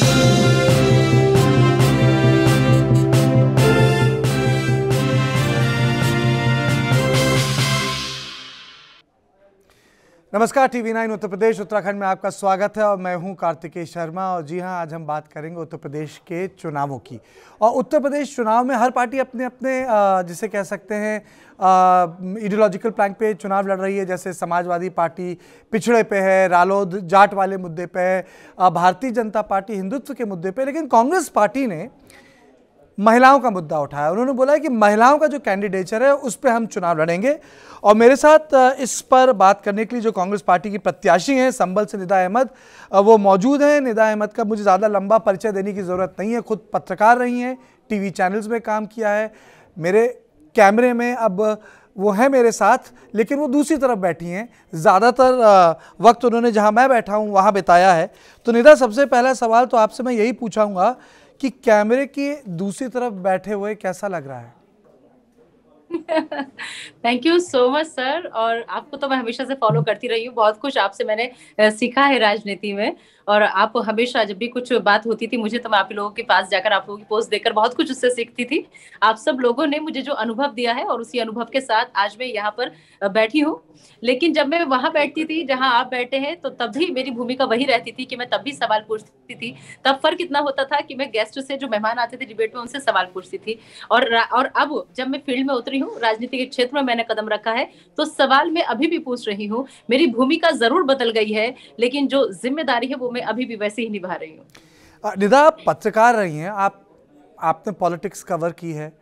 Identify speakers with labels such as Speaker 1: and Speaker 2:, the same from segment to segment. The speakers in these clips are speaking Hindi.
Speaker 1: Thank you. नमस्कार टीवी नाइन उत्तर प्रदेश उत्तराखंड में आपका स्वागत है और मैं हूं कार्तिकेय शर्मा और जी हां आज हम बात करेंगे उत्तर प्रदेश के चुनावों की और उत्तर प्रदेश चुनाव में हर पार्टी अपने अपने जिसे कह सकते हैं इडियोलॉजिकल प्लैंक पे चुनाव लड़ रही है जैसे समाजवादी पार्टी पिछड़े पे है रालोद जाट वाले मुद्दे पे है भारतीय जनता पार्टी हिंदुत्व के मुद्दे पर लेकिन कांग्रेस पार्टी ने महिलाओं का मुद्दा उठाया उन्होंने बोला कि महिलाओं का जो कैंडिडेचर है उस पर हम चुनाव लड़ेंगे और मेरे साथ इस पर बात करने के लिए जो कांग्रेस पार्टी की प्रत्याशी हैं संबल से निदा अहमद वो मौजूद हैं निदा अहमद का मुझे ज़्यादा लंबा परिचय देने की ज़रूरत नहीं है खुद पत्रकार रही हैं टी चैनल्स में काम किया है मेरे कैमरे में अब वो हैं मेरे साथ लेकिन वो दूसरी तरफ बैठी हैं ज़्यादातर वक्त उन्होंने जहाँ मैं बैठा हूँ वहाँ बिताया है तो निदा सबसे पहला सवाल तो आपसे मैं यही पूछाऊँगा कि कैमरे के दूसरी तरफ बैठे हुए कैसा लग रहा है
Speaker 2: thank you so much sir और आपको तो मैं हमेशा से फॉलो करती रही हूँ बहुत कुछ आपसे मैंने सीखा है राजनीति में और आप हमेशा जब भी कुछ बात होती थी मुझे तो मैं आप लोगों के पास जाकर आप लोगों की पोस्ट देकर बहुत कुछ उससे सीखती थी आप सब लोगों ने मुझे जो अनुभव दिया है और उसी अनुभव के साथ आज मैं यहाँ पर बैठी हूँ लेकिन जब मैं वहां बैठती थी जहाँ आप बैठे हैं तो तब भी मेरी भूमिका वही रहती थी कि मैं तब भी सवाल पूछती थी तब फर्क इतना होता था कि मैं गेस्ट से जो मेहमान आते थे डिबेट में उनसे सवाल पूछती थी और और अब जब मैं फील्ड में उतरी हूँ राजनीति के क्षेत्र में मैंने कदम रखा है तो सवाल मैं अभी भी पूछ रही हूँ मेरी भूमिका जरूर बदल गई है लेकिन जो जिम्मेदारी है वो मैं अभी भी वैसे ही निभा रही
Speaker 1: हूँ निधा आप पत्रकार रही हैं आप आपने पॉलिटिक्स कवर की है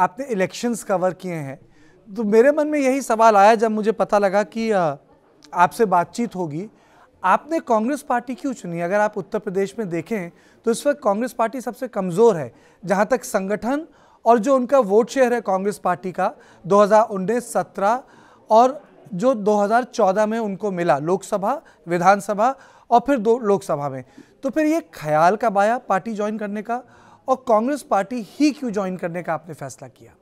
Speaker 1: आपने इलेक्शंस कवर किए हैं तो मेरे मन में यही सवाल आया जब मुझे पता लगा कि आपसे बातचीत होगी आपने कांग्रेस पार्टी क्यों चुनी अगर आप उत्तर प्रदेश में देखें तो इस वक्त कांग्रेस पार्टी सबसे कमज़ोर है जहां तक संगठन और जो उनका वोट शेयर है कांग्रेस पार्टी का दो हज़ार और जो 2014 में उनको मिला लोकसभा विधानसभा और फिर दो लोकसभा में तो फिर ये ख्याल का बाया पार्टी ज्वाइन करने का और कांग्रेस पार्टी ही क्यों ज्वाइन करने का आपने फैसला किया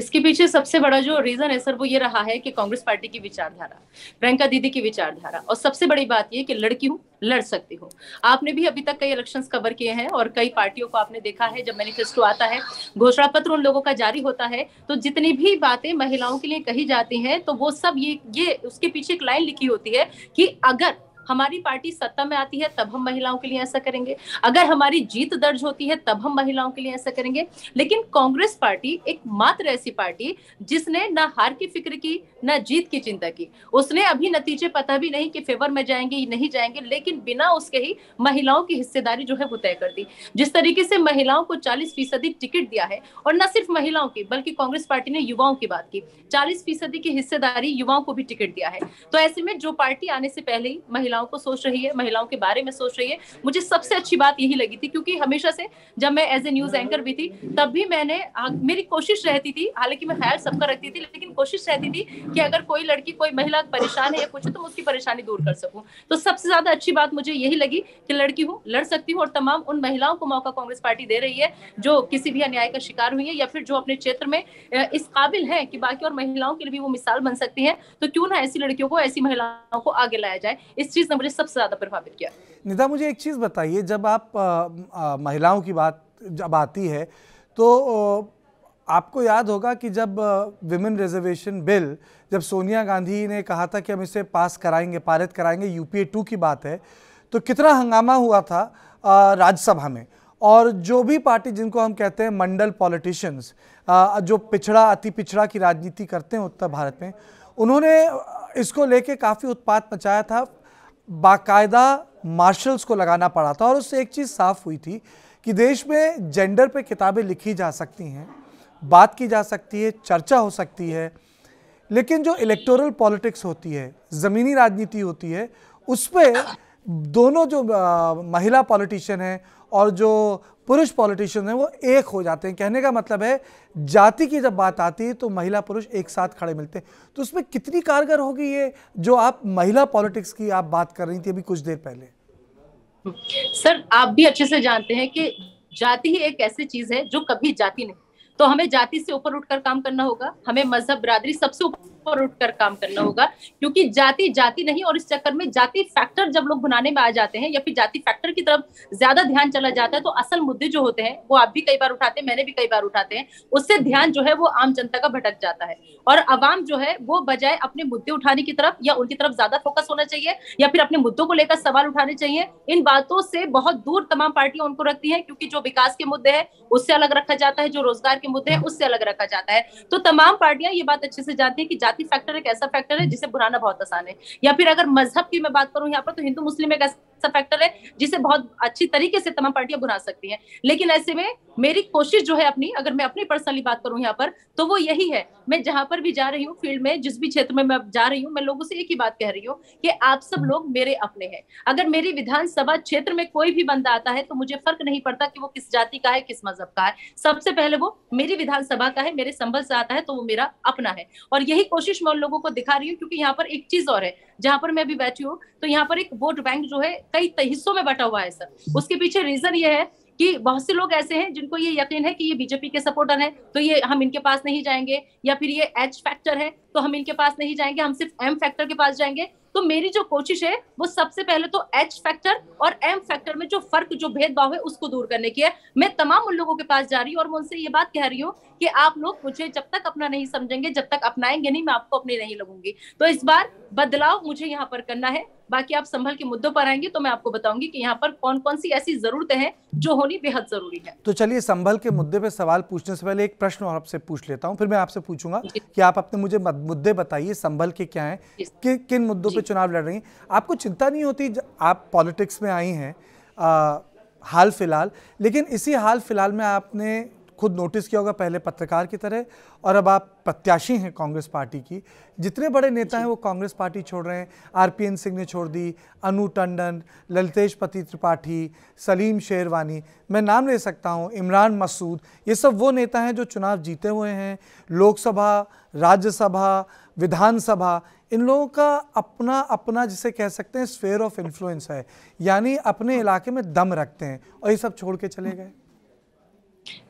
Speaker 2: इसके पीछे सबसे बड़ा जो रीजन है सर वो ये रहा है कि कांग्रेस पार्टी की विचारधारा प्रियंका दीदी की विचारधारा और सबसे बड़ी बात ये कि लड़की हूँ लड़ सकती हूँ आपने भी अभी तक कई इलेक्शंस कवर किए हैं और कई पार्टियों को आपने देखा है जब मैनिफेस्टो आता है घोषणा पत्र उन लोगों का जारी होता है तो जितनी भी बातें महिलाओं के लिए कही जाती हैं तो वो सब ये ये उसके पीछे एक लाइन लिखी होती है कि अगर हमारी पार्टी सत्ता में आती है तब हम महिलाओं के लिए ऐसा करेंगे अगर हमारी जीत दर्ज होती है तब हम महिलाओं के लिए ऐसा करेंगे लेकिन कांग्रेस पार्टी एक मात्र ऐसी पार्टी जिसने ना हार की फिक्र की ना जीत की चिंता की उसने अभी नतीजे पता भी नहीं कि फेवर में जाएंगे नहीं जाएंगे लेकिन बिना उसके ही महिलाओं की हिस्सेदारी जो है वो तय कर दी जिस तरीके से महिलाओं को चालीस फीसदी टिकट दिया है और न सिर्फ महिलाओं की बल्कि कांग्रेस पार्टी ने युवाओं की बात की चालीस फीसदी की हिस्सेदारी युवाओं को भी टिकट दिया है तो ऐसे में जो पार्टी आने से पहले ही महिलाओं महिलाओं को सोच रही है महिलाओं के बारे में सोच रही है मुझे सबसे अच्छी बात यही लगी थी क्योंकि हमेशा से जब मैं एज ए न्यूज एंकर भी थी तब भी मैंने मेरी कोशिश रहती थी हालांकि मैं ख्याल सबका रखती थी लेकिन कोशिश रहती थी कि अगर कोई लड़की कोई महिला परेशान है या कुछ तो मैं उसकी परेशानी दूर कर सकूँ तो सबसे ज्यादा अच्छी बात मुझे यही लगी कि लड़की हूँ लड़ सकती हूँ और तमाम उन महिलाओं को मौका कांग्रेस पार्टी दे रही है जो किसी भी अन्याय का शिकार हुई है या फिर जो अपने क्षेत्र में इस काबिल है कि बाकी और महिलाओं के लिए भी वो मिसाल बन सकती है तो क्यों ना ऐसी लड़कियों को ऐसी महिलाओं को आगे लाया जाए इस चीज चीज़ ने मुझे सबसे ज़्यादा प्रभावित किया
Speaker 1: निधा मुझे एक चीज़ बताइए जब आप आ, आ, महिलाओं की बात जब आती है तो आपको याद होगा कि जब विमेन रिजर्वेशन बिल जब सोनिया गांधी ने कहा था कि हम इसे पास कराएंगे पारित कराएंगे यूपीए टू की बात है तो कितना हंगामा हुआ था राज्यसभा में और जो भी पार्टी जिनको हम कहते हैं मंडल पॉलिटिशियंस जो पिछड़ा अति पिछड़ा की राजनीति करते हैं उत्तर भारत में उन्होंने इसको लेके काफ़ी उत्पात मचाया था बाकायदा मार्शल्स को लगाना पड़ा था और उससे एक चीज़ साफ हुई थी कि देश में जेंडर पे किताबें लिखी जा सकती हैं बात की जा सकती है चर्चा हो सकती है लेकिन जो इलेक्टोरल पॉलिटिक्स होती है ज़मीनी राजनीति होती है उस पर दोनों जो आ, महिला पॉलिटिशियन हैं और जो पुरुष पॉलिटिशियन हैं वो एक हो जाते हैं कहने का मतलब है जाति की जब बात आती है तो महिला पुरुष एक साथ खड़े मिलते हैं तो उसमें कितनी कारगर होगी ये जो आप महिला पॉलिटिक्स की आप बात कर रही थी अभी कुछ देर पहले
Speaker 2: सर आप भी अच्छे से जानते हैं कि जाति ही एक ऐसी चीज है जो कभी जाती नहीं तो हमें जाति से ऊपर उठकर काम करना होगा हमें मजहब बरादरी सबसे ऊपर ऊपर उठकर काम करना होगा क्योंकि जाति जाति नहीं और इस चक्कर में जाति फैक्टर जब लोग बनाने में आ जाते हैं या फिर जाति फैक्टर की तरफ ज्यादा ध्यान चला जाता है तो असल मुद्दे जो होते हैं वो आप भी कई बार उठाते हैं मैंने भी कई बार उठाते हैं उससे ध्यान जो है वो आम जनता का भटक जाता है और आवाम जो है वो बजाय अपने मुद्दे उठाने की तरफ या उनकी तरफ ज्यादा फोकस होना चाहिए या फिर अपने मुद्दों को लेकर सवाल उठाने चाहिए इन बातों से बहुत दूर तमाम पार्टियां उनको रखती हैं क्योंकि जो विकास के मुद्दे हैं उससे अलग रखा जाता है जो रोजगार के मुद्दे हैं उससे अलग रखा जाता है तो तमाम पार्टियां ये बात अच्छे से जानती है कि जाति फैक्टर एक ऐसा फैक्टर है जिसे बुराना बहुत आसान है या फिर अगर मजहब की मैं बात करूं यहाँ पर तो हिंदू मुस्लिम एक ऐसा ऐसा फैक्टर है जिसे बहुत अच्छी तरीके से तमाम पार्टियां बुना सकती हैं लेकिन ऐसे में मेरी कोशिश जो है अपनी अगर मैं अपनी पर्सनली बात करूं यहाँ पर तो वो यही है मैं जहां पर भी जा रही हूँ फील्ड में जिस भी क्षेत्र में मैं जा रही हूँ मैं लोगों से एक ही बात कह रही हूँ कि आप सब लोग मेरे अपने हैं अगर मेरी विधानसभा क्षेत्र में कोई भी बंदा आता है तो मुझे फर्क नहीं पड़ता कि वो किस जाति का है किस मजहब का है सबसे पहले वो मेरी विधानसभा का है मेरे संबल से आता है तो वो मेरा अपना है और यही कोशिश मैं उन लोगों को दिखा रही हूँ क्योंकि यहाँ पर एक चीज और है जहां पर मैं अभी बैठी हूँ तो यहाँ पर एक वोट बैंक जो है कई हिस्सों में बटा हुआ है सर हम्म। उसके पीछे रीजन ये है कि बहुत से लोग ऐसे हैं जिनको ये यकीन है कि ये बीजेपी के सपोर्टर हैं तो ये हम इनके पास नहीं जाएंगे या फिर ये एच फैक्टर है तो हम इनके पास नहीं जाएंगे हम सिर्फ एम फैक्टर के पास जाएंगे तो मेरी जो कोशिश है वो सबसे पहले तो एच फैक्टर और एम फैक्टर में जो फर्क जो भेदभाव है उसको दूर करने की है मैं तमाम उन लोगों के पास जा रही हूँ और मैं उनसे ये बात कह रही हूँ कि आप लोग मुझे जब तक अपना नहीं समझेंगे जब तक अपनाएंगे नहीं मैं आपको अपने नहीं लगूंगी तो इस बार बदलाव मुझे यहाँ पर करना है बाकी आप संभल के मुद्दों पर आएंगे तो मैं आपको बताऊंगी कि यहाँ पर कौन कौन सी ऐसी जरूरतें हैं जो होनी बेहद जरूरी है
Speaker 1: तो चलिए संभल के मुद्दे पर सवाल पूछने से पहले एक प्रश्न और आपसे पूछ लेता हूँ फिर मैं आपसे पूछूंगा कि आप अपने मुझे मुद्दे बताइए संभल के क्या है कि, किन मुद्दों पर चुनाव लड़ रही है आपको चिंता नहीं होती आप पॉलिटिक्स में आई हैं हाल फिलहाल लेकिन इसी हाल फिलहाल में आपने खुद नोटिस किया होगा पहले पत्रकार की तरह और अब आप प्रत्याशी हैं कांग्रेस पार्टी की जितने बड़े नेता हैं वो कांग्रेस पार्टी छोड़ रहे हैं आरपीएन सिंह ने छोड़ दी अनु टंडन ललितेश पति त्रिपाठी सलीम शेरवानी मैं नाम ले सकता हूँ इमरान मसूद ये सब वो नेता हैं जो चुनाव जीते हुए हैं लोकसभा राज्यसभा विधानसभा इन लोगों का अपना अपना जिसे कह सकते हैं स्फेयर ऑफ इन्फ्लुएंस है यानी अपने हाँ। इलाके में दम रखते हैं और ये सब छोड़ के चले गए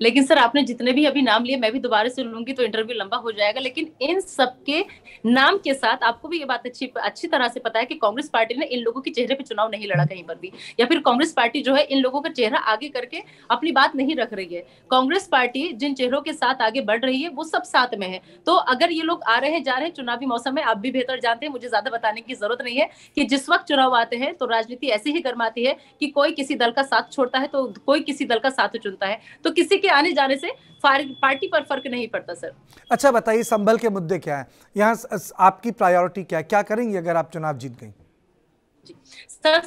Speaker 2: लेकिन सर आपने जितने भी अभी नाम लिए मैं भी दोबारा से लूंगी तो इंटरव्यू लंबा हो जाएगा लेकिन इन सबके नाम के साथ आपको भी ये बात अच्छी अच्छी तरह से पता है कि कांग्रेस पार्टी ने इन लोगों के चेहरे पे चुनाव नहीं लड़ा कहीं पर भी या फिर कांग्रेस पार्टी जो है इन लोगों का चेहरा आगे करके अपनी बात नहीं रख रही है कांग्रेस पार्टी जिन चेहरों के साथ आगे बढ़ रही है वो सब साथ में है तो अगर ये लोग आ रहे हैं जा रहे हैं चुनावी मौसम में आप भी बेहतर जानते हैं मुझे ज्यादा बताने की जरूरत नहीं है कि जिस वक्त चुनाव आते हैं तो राजनीति ऐसे ही गर्माती है कि कोई किसी दल का साथ छोड़ता है तो कोई किसी दल का साथ चुनता है तो किसी किसी के आने जाने से पार्टी पर फर्क नहीं पड़ता सर
Speaker 1: अच्छा बताइए संभल के मुद्दे क्या है यहाँ आपकी प्रायोरिटी क्या है क्या करेंगे अगर आप चुनाव जीत गई
Speaker 2: सर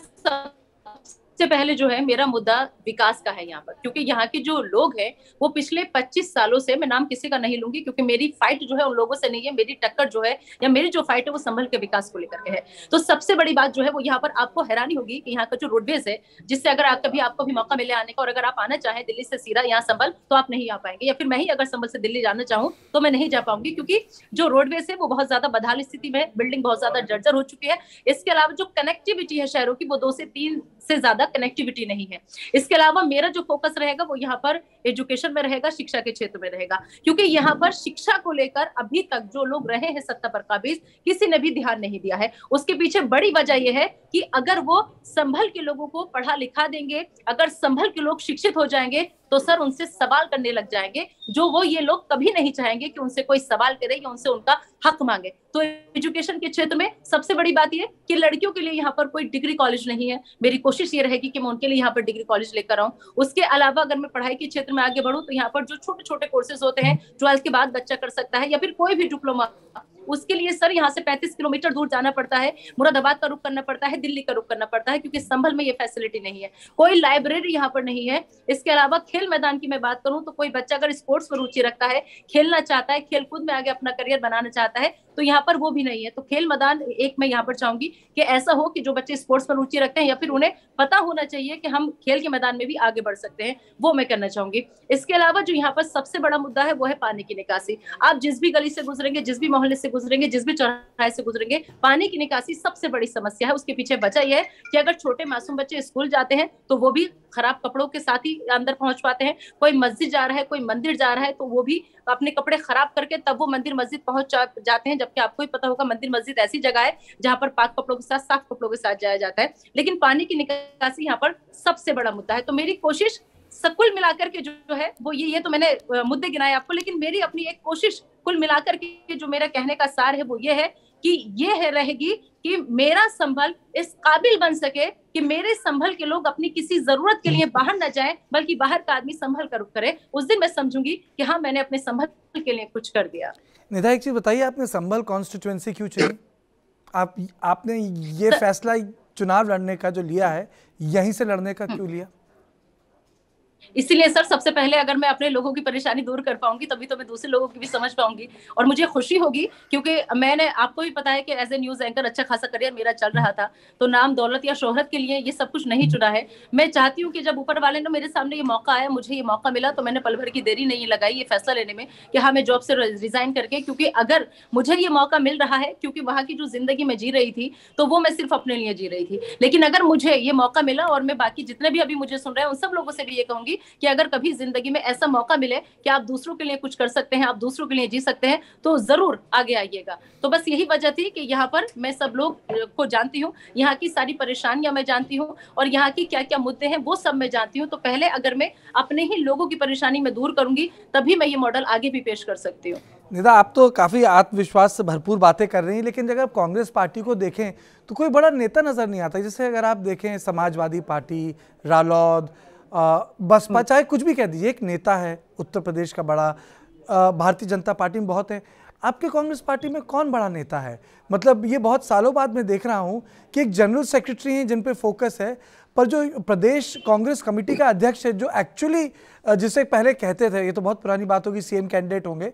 Speaker 2: सबसे पहले जो है मेरा मुद्दा विकास का है यहाँ पर क्योंकि यहाँ के जो लोग हैं वो पिछले 25 सालों से मैं नाम किसी का नहीं लूंगी क्योंकि मेरी फाइट जो है उन लोगों से नहीं है मेरी टक्कर जो है या मेरी जो फाइट है वो संभल के विकास को लेकर के है तो सबसे बड़ी बात जो है वो यहाँ पर आपको हैरानी होगी कि यहाँ का जो रोडवेज है जिससे अगर आप कभी आपको भी मौका मिले आने का और अगर आप आना चाहें दिल्ली से सीधा यहाँ संभल तो आप नहीं आ पाएंगे या फिर मैं ही अगर संभल से दिल्ली जाना चाहूँ तो मैं नहीं जा पाऊंगी क्योंकि जो रोडवेज है वो बहुत ज्यादा बदहाल स्थिति में बिल्डिंग बहुत ज्यादा जर्जर हो चुकी है इसके अलावा जो कनेक्टिविटी है शहरों की वो दो से तीन से ज्यादा कनेक्टिविटी नहीं है इसके अलावा मेरा जो फोकस रहेगा वो यहाँ पर एजुकेशन में रहेगा शिक्षा के क्षेत्र में रहेगा क्योंकि यहाँ पर शिक्षा को लेकर अभी तक जो लोग रहे हैं सत्ता पर काबिज किसी ने भी ध्यान नहीं दिया है उसके पीछे बड़ी वजह यह है कि अगर वो संभल के लोगों को पढ़ा लिखा देंगे अगर संभल के लोग शिक्षित हो जाएंगे तो सर उनसे सवाल करने लग जाएंगे जो वो ये लोग कभी नहीं चाहेंगे कि उनसे कोई सवाल करे या उनसे उनका हक मांगे तो एजुकेशन के क्षेत्र में सबसे बड़ी बात ये कि लड़कियों के लिए यहाँ पर कोई डिग्री कॉलेज नहीं है मेरी कोशिश ये रहेगी कि मैं उनके लिए यहाँ पर डिग्री कॉलेज लेकर आऊँ उसके अलावा अगर मैं पढ़ाई के क्षेत्र में आगे बढ़ूँ तो यहाँ पर जो छोटे छोटे कोर्सेज होते हैं हम्म। ट्वेल्थ के बाद बच्चा कर सकता है या फिर कोई भी डिप्लोमा उसके लिए सर यहाँ से पैंतीस किलोमीटर दूर जाना पड़ता है मुरादाबाद का रुख करना पड़ता है दिल्ली का रुख करना पड़ता है क्योंकि संभल में ये फैसिलिटी नहीं है कोई लाइब्रेरी यहाँ पर नहीं है इसके अलावा खेल मैदान की मैं बात करूँ तो कोई बच्चा अगर स्पोर्ट्स में रुचि रखता है खेलना चाहता है खेलकूद में आगे अपना करियर बनाना चाहता है तो यहाँ पर वो भी नहीं है तो खेल मैदान एक मैं यहाँ पर चाहूंगी कि ऐसा हो कि जो बच्चे स्पोर्ट्स में रुचि रखते हैं या फिर उन्हें पता होना चाहिए कि हम खेल के मैदान में भी आगे बढ़ सकते हैं वो मैं करना चाहूंगी इसके अलावा जो यहाँ पर सबसे बड़ा मुद्दा है वो है पानी की निकासी आप जिस भी गली से गुजरेंगे जिस भी मोहल्ले से गुजरेंगे जिस भी चौराहे से गुजरेंगे पानी की निकासी सबसे बड़ी समस्या है उसके पीछे वजह यह है कि अगर छोटे मासूम बच्चे स्कूल जाते हैं तो वो भी खराब कपड़ों के साथ ही अंदर पहुंच पाते हैं कोई मस्जिद जा रहा है कोई मंदिर जा रहा है तो वो भी अपने कपड़े खराब करके तब वो मंदिर मस्जिद पहुंच जाते हैं जबकि आपको ही पता होगा मंदिर मस्जिद ऐसी जगह है जहां पर पाक कपड़ों के साथ साफ कपड़ों के साथ जाया जाता है लेकिन पानी की निकासी यहाँ पर सबसे बड़ा मुद्दा है तो मेरी कोशिश सकुल मिलाकर के जो है वो ये ये तो मैंने मुद्दे गिनाए आपको लेकिन मेरी अपनी एक कोशिश कुल मिलाकर के जो मेरा कहने का सार है वो ये है कि ये है रहेगी कि मेरा संभल इस काबिल बन सके कि मेरे संभल के लोग अपनी किसी जरूरत के लिए बाहर ना जाएं बल्कि बाहर का आदमी संभल कर करे उस दिन मैं समझूंगी कि हाँ मैंने अपने संभल के लिए कुछ कर दिया
Speaker 1: निधा एक चीज बताइए आपने संभल कॉन्स्टिट्युएंसी क्यों चुनी आप आपने ये फैसला चुनाव लड़ने का जो लिया है यहीं से लड़ने का क्यों लिया
Speaker 2: इसीलिए सर सबसे पहले अगर मैं अपने लोगों की परेशानी दूर कर पाऊंगी तभी तो मैं दूसरे लोगों की भी समझ पाऊंगी और मुझे खुशी होगी क्योंकि मैंने आपको भी पता है कि एज ए न्यूज एंकर अच्छा खासा करियर मेरा चल रहा था तो नाम दौलत या शोहरत के लिए ये सब कुछ नहीं चुना है मैं चाहती हूँ कि जब ऊपर वाले ने मेरे सामने ये मौका आया मुझे ये मौका मिला तो मैंने पल भर की देरी नहीं लगाई ये फैसला लेने में कि हाँ मैं जॉब से रिजाइन करके क्योंकि अगर मुझे ये मौका मिल रहा है क्योंकि वहां की जो जिंदगी मैं जी रही थी तो वो मैं सिर्फ अपने लिए जी रही थी लेकिन अगर मुझे ये मौका मिला और मैं बाकी जितने भी अभी मुझे सुन रहे हैं उन सब लोगों से भी ये कहूंगी होगी कि अगर कभी जिंदगी में ऐसा मौका मिले कि आप दूसरों के लिए कुछ कर सकते हैं आप दूसरों के लिए जी सकते हैं तो जरूर आगे आइएगा तो बस यही वजह थी कि यहाँ पर मैं सब लोग को जानती हूँ यहाँ की सारी परेशानियां मैं जानती हूँ और यहाँ की क्या क्या मुद्दे हैं वो सब मैं जानती हूँ तो पहले अगर मैं अपने ही लोगों की परेशानी में दूर करूंगी तभी मैं ये मॉडल आगे भी पेश कर सकती हूँ
Speaker 1: निदा आप तो काफ़ी आत्मविश्वास से भरपूर बातें कर रही हैं लेकिन अगर आप कांग्रेस पार्टी को देखें तो कोई बड़ा नेता नज़र नहीं आता जैसे अगर आप देखें समाजवादी पार्टी रालौद बसपा हम्म। चाहे कुछ भी कह दीजिए एक नेता है उत्तर प्रदेश का बड़ा भारतीय जनता पार्टी में बहुत है आपके कांग्रेस पार्टी में कौन बड़ा नेता है मतलब ये बहुत सालों बाद मैं देख रहा हूँ कि एक जनरल सेक्रेटरी हैं जिन पर फोकस है पर जो प्रदेश कांग्रेस कमेटी का अध्यक्ष है जो एक्चुअली जिसे पहले कहते थे ये तो बहुत पुरानी बात होगी सीएम कैंडिडेट होंगे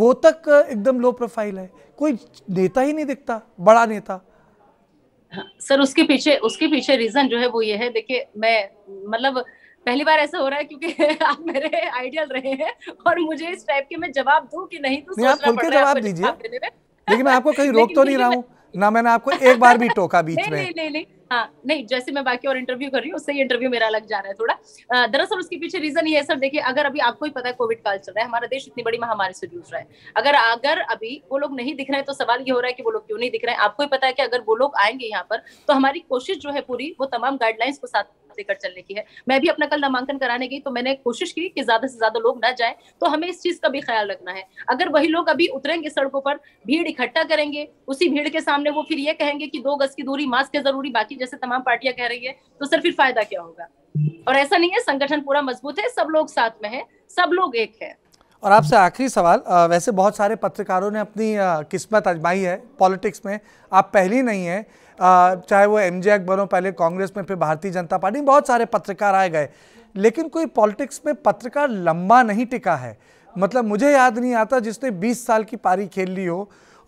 Speaker 1: वो तक एकदम लो प्रोफाइल है कोई नेता ही नहीं दिखता बड़ा नेता
Speaker 2: हाँ, सर उसके पीछे उसके पीछे रीजन जो है वो ये है देखिए मैं मतलब पहली बार ऐसा हो रहा है क्योंकि आप मेरे आइडियल रहे हैं और मुझे इस टाइप के मैं जवाब दूं कि नहीं तो नहीं, आप खुल के जवाब दीजिए
Speaker 1: लेकिन मैं आपको कहीं रोक तो नहीं रहा हूँ ना मैंने आपको एक बार भी टोका बीच में नहीं
Speaker 2: नहीं नहीं हाँ नहीं जैसे मैं बाकी और इंटरव्यू कर रही हूँ उससे ही इंटरव्यू मेरा लग जा रहा है थोड़ा दरअसल उसके पीछे रीजन ये है सर देखिए अगर अभी आपको ही पता है कोविड काल चल रहा है हमारा देश इतनी बड़ी महामारी से जूझ रहा है अगर अगर अभी वो लोग नहीं दिख रहे हैं तो सवाल ये हो रहा है कि वो लोग क्यों नहीं दिख रहे हैं आपको ही पता है कि अगर वो लोग आएंगे यहाँ पर तो हमारी कोशिश जो है पूरी वो तमाम गाइडलाइंस को साथ लेकर चलने की है मैं भी अपना कल नामांकन कराने गई तो मैंने कोशिश की कि ज्यादा से ज्यादा लोग ना जाए तो हमें इस चीज का भी ख्याल रखना है अगर वही लोग अभी उतरेंगे सड़कों पर भीड़ इकट्ठा करेंगे उसी भीड़ के सामने वो फिर ये कहेंगे कि दो गज की दूरी मास्क है जरूरी बाकी जैसे तमाम पार्टियां कह रही है तो सर फिर फायदा क्या होगा और ऐसा नहीं है संगठन पूरा मजबूत है सब लोग साथ में है सब लोग एक है
Speaker 1: और आपसे आखिरी सवाल वैसे बहुत सारे पत्रकारों ने अपनी किस्मत आजमाई है पॉलिटिक्स में आप पहली नहीं है चाहे वो एम बनो पहले कांग्रेस में फिर भारतीय जनता पार्टी में बहुत सारे पत्रकार आए गए लेकिन कोई पॉलिटिक्स में पत्रकार लंबा नहीं टिका है मतलब मुझे याद नहीं आता जिसने 20 साल की पारी खेल ली हो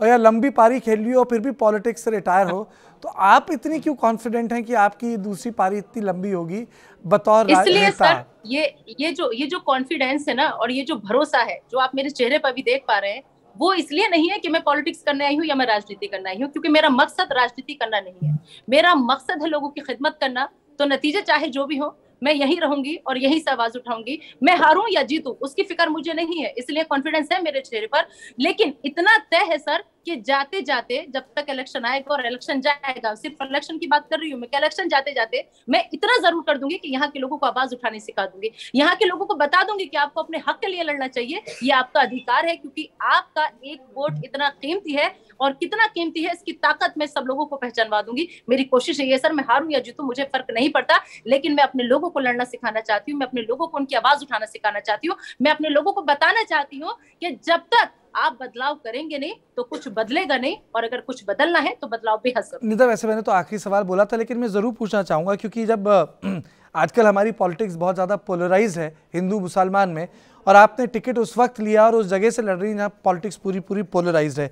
Speaker 1: और या लंबी पारी खेल ली हो फिर भी पॉलिटिक्स से रिटायर हो तो आप इतनी क्यों कॉन्फिडेंट हैं कि आपकी दूसरी पारी इतनी लंबी होगी बतौर इसलिए सर
Speaker 2: ये ये जो ये जो कॉन्फिडेंस है ना और ये जो भरोसा है जो आप मेरे चेहरे पर भी देख पा रहे हैं वो इसलिए नहीं है कि मैं पॉलिटिक्स करने आई हूँ या मैं राजनीति करने आई हूँ क्योंकि मेरा मकसद राजनीति करना नहीं है मेरा मकसद है लोगों की खिदमत करना तो नतीजे चाहे जो भी हो मैं यही रहूंगी और यही से आवाज उठाऊंगी मैं हारूं या जीतूं उसकी फिक्र मुझे नहीं है इसलिए कॉन्फिडेंस है मेरे चेहरे पर लेकिन इतना तय है सर कि जाते जाते जब तक इलेक्शन आएगा और इलेक्शन जाएगा सिर्फ इलेक्शन की बात कर रही हूँ मैं इलेक्शन जाते जाते मैं इतना जरूर कर दूंगी कि यहाँ के लोगों को आवाज उठाने सिखा दूंगी यहाँ के लोगों को बता दूंगी कि आपको अपने हक के लिए लड़ना चाहिए ये आपका अधिकार है क्योंकि आपका एक वोट इतना कीमती है और कितना कीमती है इसकी ताकत मैं सब लोगों को पहचानवा दूंगी मेरी कोशिश है सर मैं हारू या जीतू मुझे फर्क नहीं पड़ता लेकिन मैं अपने लोगों को लड़ना सिखाना चाहती हूँ मैं अपने लोगों को उनकी आवाज उठाना सिखाना चाहती हूँ मैं अपने लोगों को बताना चाहती हूँ कि जब तक आप बदलाव करेंगे नहीं तो कुछ बदलेगा नहीं और अगर कुछ बदलना है तो बदलाव भी हंस
Speaker 1: निदा वैसे मैंने तो आखिरी सवाल बोला था लेकिन मैं ज़रूर पूछना चाहूंगा क्योंकि जब आजकल हमारी पॉलिटिक्स बहुत ज़्यादा पोलराइज है हिंदू मुसलमान में और आपने टिकट उस वक्त लिया और उस जगह से लड़ रही जहाँ पॉलिटिक्स पूरी पूरी पोलराइज है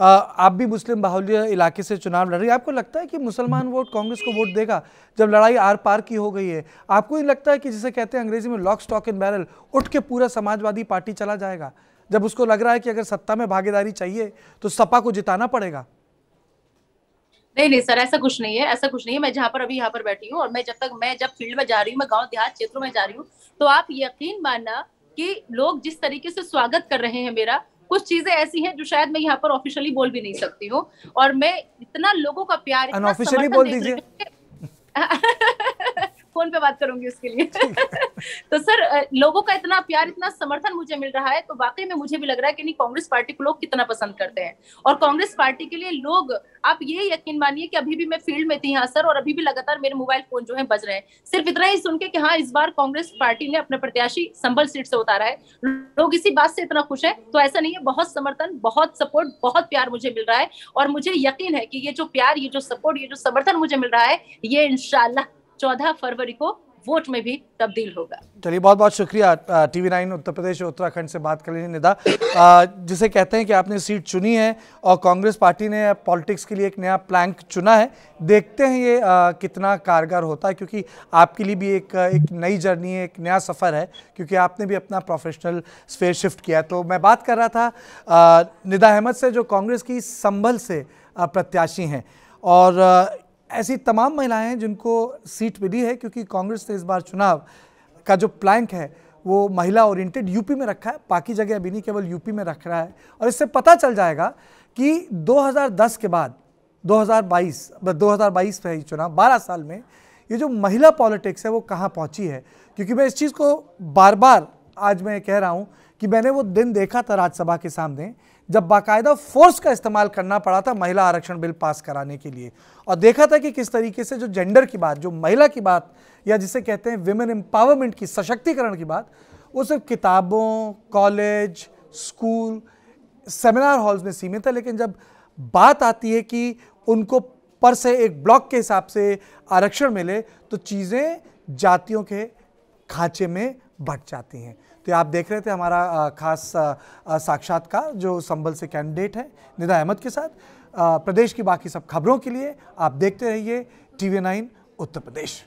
Speaker 1: आप भी मुस्लिम बाहुल्य इलाके से चुनाव लड़ रही है आपको लगता है कि मुसलमान वोट कांग्रेस को वोट देगा जब लड़ाई आर पार की हो गई है आपको ये लगता है कि जिसे कहते हैं अंग्रेजी में लॉक स्टॉक इन बैरल उठ के पूरा समाजवादी पार्टी चला जाएगा जब उसको लग रहा है कि अगर सत्ता में भागीदारी चाहिए तो सपा को जिताना पड़ेगा
Speaker 2: नहीं नहीं सर ऐसा कुछ नहीं है ऐसा कुछ नहीं है मैं जहाँ पर अभी यहाँ पर बैठी हूँ और मैं जब तक मैं जब फील्ड में जा रही हूँ मैं गांव देहात क्षेत्रों में जा रही हूँ तो आप यकीन मानना कि लोग जिस तरीके से स्वागत कर रहे हैं मेरा कुछ चीजें ऐसी हैं जो शायद मैं यहाँ पर ऑफिशियली बोल भी नहीं सकती हूँ और मैं इतना लोगों का प्यार इतना बोल दीजिए फोन पे बात करूंगी उसके लिए तो सर लोगों का इतना प्यार इतना समर्थन मुझे मिल रहा है तो वाकई में मुझे भी लग रहा है कि नहीं कांग्रेस पार्टी को लोग कितना पसंद करते हैं और कांग्रेस पार्टी के लिए लोग आप ये यकीन मानिए कि अभी भी मैं फील्ड में थी हाँ सर और अभी भी लगातार मेरे मोबाइल फोन जो है बज रहे हैं सिर्फ इतना ही सुन के हाँ इस बार कांग्रेस पार्टी ने अपने प्रत्याशी संबल सीट से उतारा है लोग इसी बात से इतना खुश है तो ऐसा नहीं है बहुत समर्थन बहुत सपोर्ट बहुत प्यार मुझे मिल रहा है और मुझे यकीन है कि ये जो प्यार ये जो सपोर्ट ये जो समर्थन मुझे मिल रहा है ये इनशाला चौदह फरवरी को वोट में भी तब्दील होगा
Speaker 1: चलिए बहुत बहुत शुक्रिया टीवी नाइन उत्तर प्रदेश और उत्तराखंड से बात कर लीजिए निदा जिसे कहते हैं कि आपने सीट चुनी है और कांग्रेस पार्टी ने पॉलिटिक्स के लिए एक नया प्लैंक चुना है देखते हैं ये आ, कितना कारगर होता है क्योंकि आपके लिए भी एक एक नई जर्नी है एक नया सफ़र है क्योंकि आपने भी अपना प्रोफेशनल स्पेयर शिफ्ट किया तो मैं बात कर रहा था आ, निदा अहमद से जो कांग्रेस की संभल से प्रत्याशी हैं और ऐसी तमाम महिलाएं जिनको सीट मिली है क्योंकि कांग्रेस ने इस बार चुनाव का जो प्लैंक है वो महिला ओरिएंटेड यूपी में रखा है बाकी जगह अभी नहीं केवल यूपी में रख रहा है और इससे पता चल जाएगा कि 2010 के बाद 2022 2022 में ही चुनाव 12 साल में ये जो महिला पॉलिटिक्स है वो कहाँ पहुँची है क्योंकि मैं इस चीज़ को बार बार आज मैं कह रहा हूँ कि मैंने वो दिन देखा था राज्यसभा के सामने जब बाकायदा फोर्स का इस्तेमाल करना पड़ा था महिला आरक्षण बिल पास कराने के लिए और देखा था कि किस तरीके से जो जेंडर की बात जो महिला की बात या जिसे कहते हैं विमेन एम्पावरमेंट की सशक्तिकरण की बात वो सिर्फ किताबों कॉलेज स्कूल सेमिनार हॉल्स में सीमित है लेकिन जब बात आती है कि उनको पर से एक ब्लॉक के हिसाब से आरक्षण मिले तो चीज़ें जातियों के खांचे में बढ़ जाती हैं तो आप देख रहे थे हमारा खास साक्षात्कार जो संबल से कैंडिडेट है निदा अहमद के साथ प्रदेश की बाकी सब खबरों के लिए आप देखते रहिए टीवी नाइन उत्तर प्रदेश